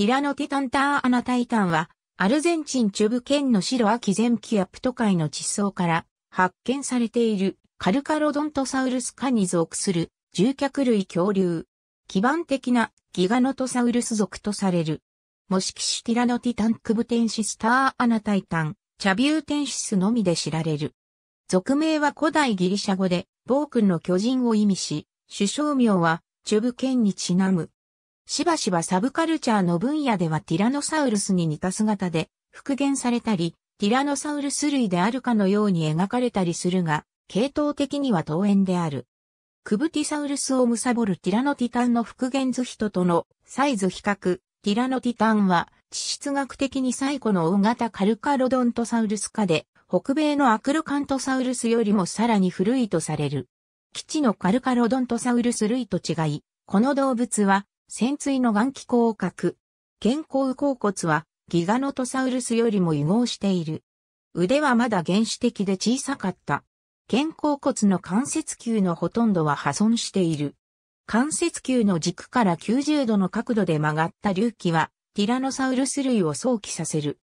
ティラノティタンターアナタイタンは、アルゼンチン中部県のシロアキゼンキアプト海の地層から発見されているカルカロドントサウルス科に属する獣脚類恐竜。基盤的なギガノトサウルス属とされる。模式種ティラノティタンクブテンシスターアナタイタン、チャビューテンシスのみで知られる。俗名は古代ギリシャ語で、暴君の巨人を意味し、首相名は、チュブ県にちなむ。しばしばサブカルチャーの分野ではティラノサウルスに似た姿で復元されたり、ティラノサウルス類であるかのように描かれたりするが、系統的には遠縁である。クブティサウルスを貪るティラノティタンの復元図人とのサイズ比較。ティラノティタンは地質学的に最古の大型カルカロドントサウルス科で北米のアクロカントサウルスよりもさらに古いとされる。基地のカルカロドントサウルス類と違い、この動物は潜水の眼気描く。肩甲甲骨はギガノトサウルスよりも融合している。腕はまだ原始的で小さかった。肩甲骨の関節球のほとんどは破損している。関節球の軸から90度の角度で曲がった隆起は、ティラノサウルス類を想起させる。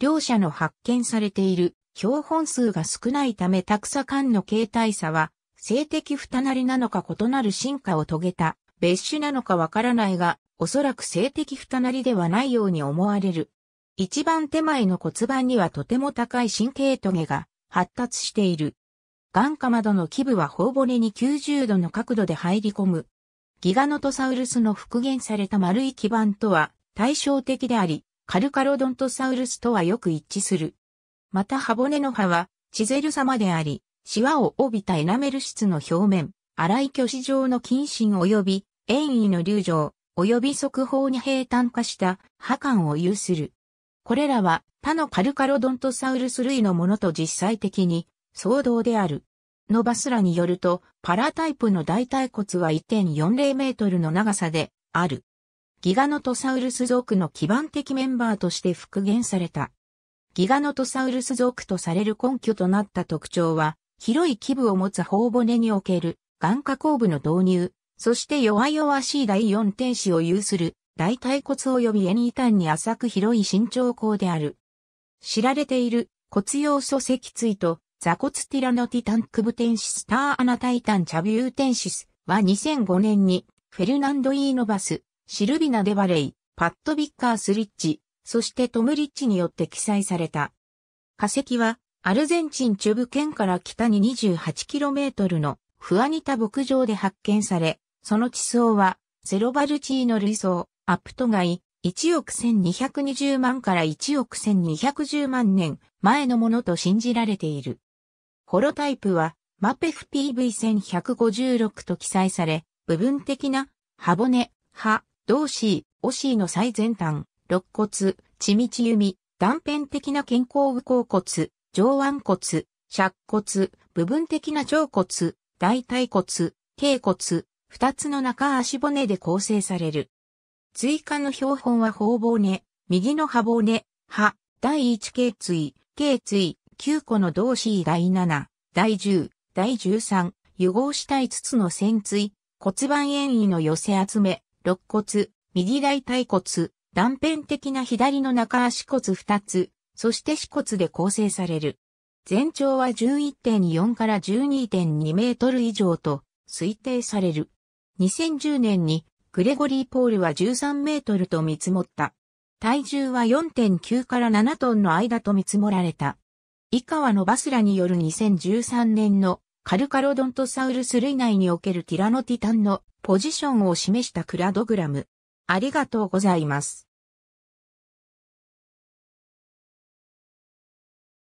両者の発見されている標本数が少ないためタクサ間の形態差は、性的不なりなのか異なる進化を遂げた別種なのかわからないが、おそらく性的二なりではないように思われる。一番手前の骨盤にはとても高い神経棘が発達している。眼下窓の基部は頬骨に90度の角度で入り込む。ギガノトサウルスの復元された丸い基盤とは対照的であり、カルカロドントサウルスとはよく一致する。また歯骨の歯はチゼル様であり、シワを帯びたエナメル質の表面、粗い巨子状の筋芯及び円位の流浄、及び速報に平坦化した破間を有する。これらは他のカルカロドントサウルス類のものと実際的に相同である。のバスラによると、パラタイプの大腿骨は1.40メートルの長さである。ギガノトサウルス族の基盤的メンバーとして復元された。ギガノトサウルス族とされる根拠となった特徴は、広い基部を持つ頬骨における眼下後部の導入、そして弱々しい第四天使を有する大腿骨及びエニータンに浅く広い身長高である。知られている骨要素脊椎と座骨ティラノティタンクブテンシスターアナタイタンチャビューテンシスは2005年にフェルナンド・イーノバス、シルビナ・デバレイ、パット・ビッカース・リッチ、そしてトム・リッチによって記載された。化石はアルゼンチン中部県から北に 28km のフアニタ牧場で発見され、その地層は、セロバルチーノ類層、アプトガイ、1億1220万から1億1210万年前のものと信じられている。ホロタイプは、マペフ PV1156 と記載され、部分的な、歯骨、歯、同士、オシーの最前端、肋骨、血道弓、断片的な肩甲部甲骨、上腕骨、尺骨、部分的な腸骨、大腿骨、頸骨、二つの中足骨で構成される。追加の標本は頬骨、右の歯骨、歯、第一頸椎、頸椎、9個の同士。第7、第10、第13、湯合した体筒の潜椎、骨盤遠位の寄せ集め、肋骨、右大腿骨、断片的な左の中足骨2つ、そして四骨で構成される。全長は11.4から12.2メートル以上と推定される。2010年にグレゴリー・ポールは13メートルと見積もった。体重は4.9から7トンの間と見積もられた。以下はノバスラによる2013年のカルカロドントサウルス類内におけるティラノティタンのポジションを示したクラドグラム。ありがとうございます。